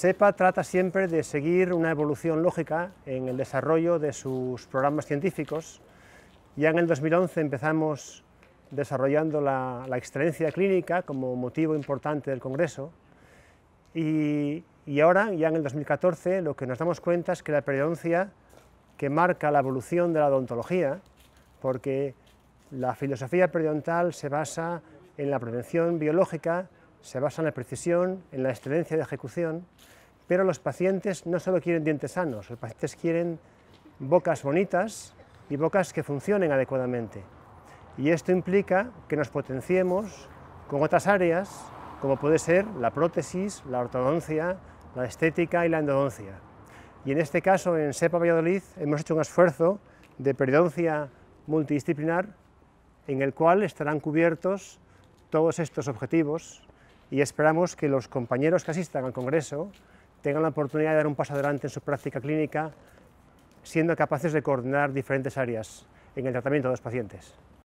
SEPA trata siempre de seguir una evolución lógica en el desarrollo de sus programas científicos. Ya en el 2011 empezamos desarrollando la, excelencia clínica como motivo importante del Congreso y, y ahora, ya en el 2014, lo que nos damos cuenta es que la periodoncia que marca la evolución de la odontología, porque la filosofía periodontal se basa en la prevención biológica se basa en la precisión, en la excelencia de ejecución, pero los pacientes no solo quieren dientes sanos, los pacientes quieren bocas bonitas y bocas que funcionen adecuadamente. Y esto implica que nos potenciemos con otras áreas, como puede ser la prótesis, la ortodoncia, la estética y la endodoncia. Y en este caso, en SEPA Valladolid, hemos hecho un esfuerzo de periodoncia multidisciplinar en el cual estarán cubiertos todos estos objetivos y esperamos que los compañeros que asistan al Congreso tengan la oportunidad de dar un paso adelante en su práctica clínica, siendo capaces de coordinar diferentes áreas en el tratamiento de los pacientes.